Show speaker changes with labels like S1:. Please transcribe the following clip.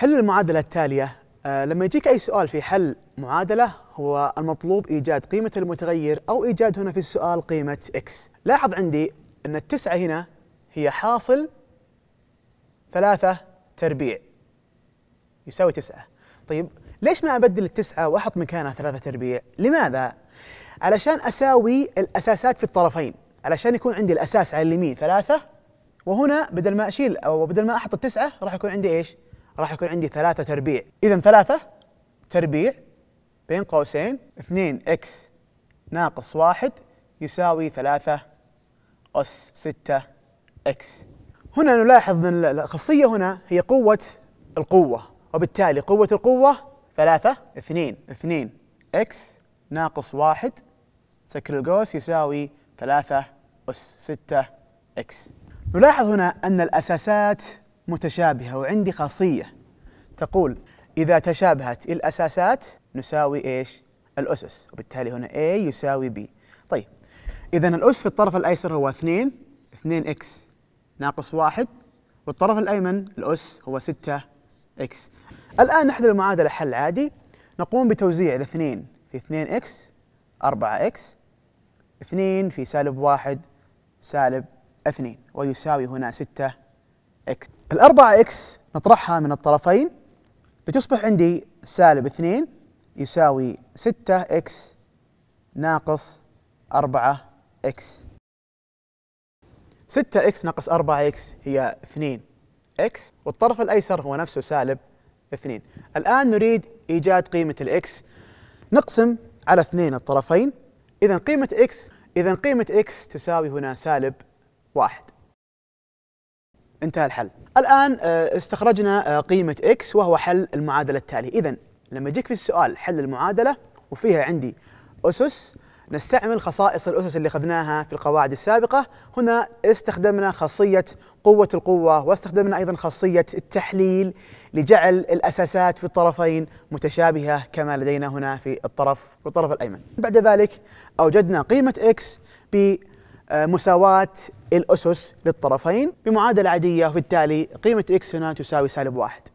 S1: حل المعادلة التالية آه، لما يجيك أي سؤال في حل معادلة هو المطلوب إيجاد قيمة المتغير أو إيجاد هنا في السؤال قيمة x لاحظ عندي أن التسعة هنا هي حاصل ثلاثة تربيع يساوي تسعة طيب ليش ما أبدل التسعة وأحط مكانها ثلاثة تربيع لماذا؟ علشان أساوي الأساسات في الطرفين علشان يكون عندي الأساس على اليمين ثلاثة وهنا بدل ما أشيل أو بدل ما أحط التسعة راح يكون عندي إيش؟ راح يكون عندي ثلاثة تربيع إذا ثلاثة تربيع بين قوسين 2 إكس ناقص واحد يساوي ثلاثة أس ستة إكس هنا نلاحظ من الخاصية هنا هي قوة القوة وبالتالي قوة القوة ثلاثة اثنين اثنين إكس ناقص واحد سكر القوس يساوي ثلاثة أس ستة إكس نلاحظ هنا أن الأساسات متشابهة وعندي خاصية تقول إذا تشابهت الأساسات نساوي إيش؟ الأسس وبالتالي هنا A يساوي B طيب إذا الأس في الطرف الأيسر هو 2 2x ناقص 1 والطرف الأيمن الأس هو 6x الآن نحل المعادلة حل عادي نقوم بتوزيع الاثنين في 2x 4x 2 في سالب 1 سالب 2 ويساوي هنا 6 x ال 4 x نطرحها من الطرفين لتصبح عندي سالب 2 يساوي 6 x ناقص 4 x 6 x ناقص 4 x هي 2 x والطرف الايسر هو نفسه سالب 2 الان نريد ايجاد قيمه الاكس نقسم على 2 الطرفين اذا قيمه x اذا قيمه x تساوي هنا سالب 1 انتهى الحل الآن آه، استخرجنا آه، قيمة x وهو حل المعادلة التالي إذا لما يجيك في السؤال حل المعادلة وفيها عندي أسس نستعمل خصائص الأسس اللي أخذناها في القواعد السابقة هنا استخدمنا خاصية قوة القوة واستخدمنا أيضا خاصية التحليل لجعل الأساسات في الطرفين متشابهة كما لدينا هنا في الطرف والطرف الأيمن بعد ذلك أوجدنا قيمة x بمساواة الأسس للطرفين بمعادلة عادية وبالتالي قيمة إكس هنا تساوي سالب واحد